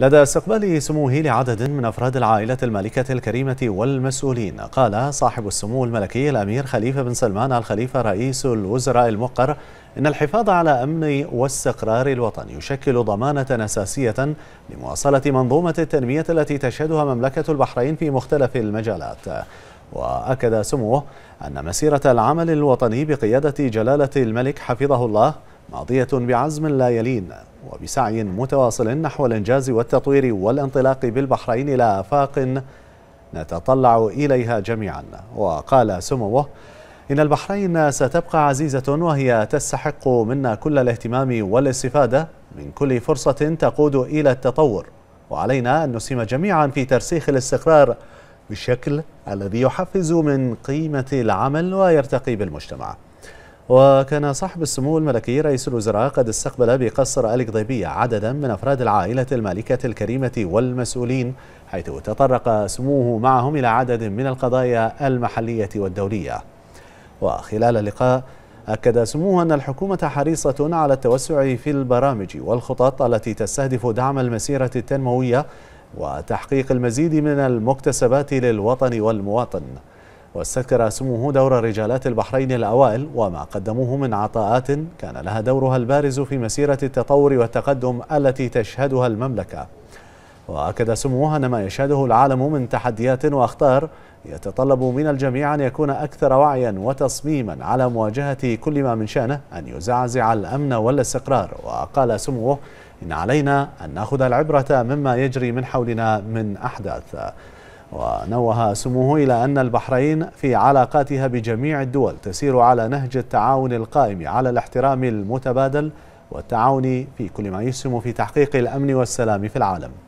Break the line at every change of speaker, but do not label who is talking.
لدى استقبال سموه لعدد من أفراد العائلة المالكة الكريمة والمسؤولين قال صاحب السمو الملكي الأمير خليفة بن سلمان الخليفة رئيس الوزراء المقر إن الحفاظ على أمن واستقرار الوطن يشكل ضمانة أساسية لمواصلة منظومة التنمية التي تشهدها مملكة البحرين في مختلف المجالات وأكد سموه أن مسيرة العمل الوطني بقيادة جلالة الملك حفظه الله ماضية بعزم لا يلين وبسعي متواصل نحو الإنجاز والتطوير والانطلاق بالبحرين إلى آفاق نتطلع إليها جميعا وقال سموه إن البحرين ستبقى عزيزة وهي تستحق منا كل الاهتمام والاستفادة من كل فرصة تقود إلى التطور وعلينا أن نسهم جميعا في ترسيخ الاستقرار بالشكل الذي يحفز من قيمة العمل ويرتقي بالمجتمع وكان صاحب السمو الملكي رئيس الوزراء قد استقبل بقصر القضيبية عددا من أفراد العائلة المالكة الكريمة والمسؤولين حيث تطرق سموه معهم إلى عدد من القضايا المحلية والدولية وخلال اللقاء أكد سموه أن الحكومة حريصة على التوسع في البرامج والخطط التي تستهدف دعم المسيرة التنموية وتحقيق المزيد من المكتسبات للوطن والمواطن واستذكر سموه دور رجالات البحرين الأوائل وما قدموه من عطاءات كان لها دورها البارز في مسيرة التطور والتقدم التي تشهدها المملكة وأكد سموه أن ما يشهده العالم من تحديات وأخطار يتطلب من الجميع أن يكون أكثر وعيا وتصميما على مواجهة كل ما من شأنه أن يزعزع الأمن والاستقرار وقال سموه إن علينا أن نأخذ العبرة مما يجري من حولنا من أحداث ونوه سموه إلى أن البحرين في علاقاتها بجميع الدول تسير على نهج التعاون القائم على الاحترام المتبادل والتعاون في كل ما يسهم في تحقيق الأمن والسلام في العالم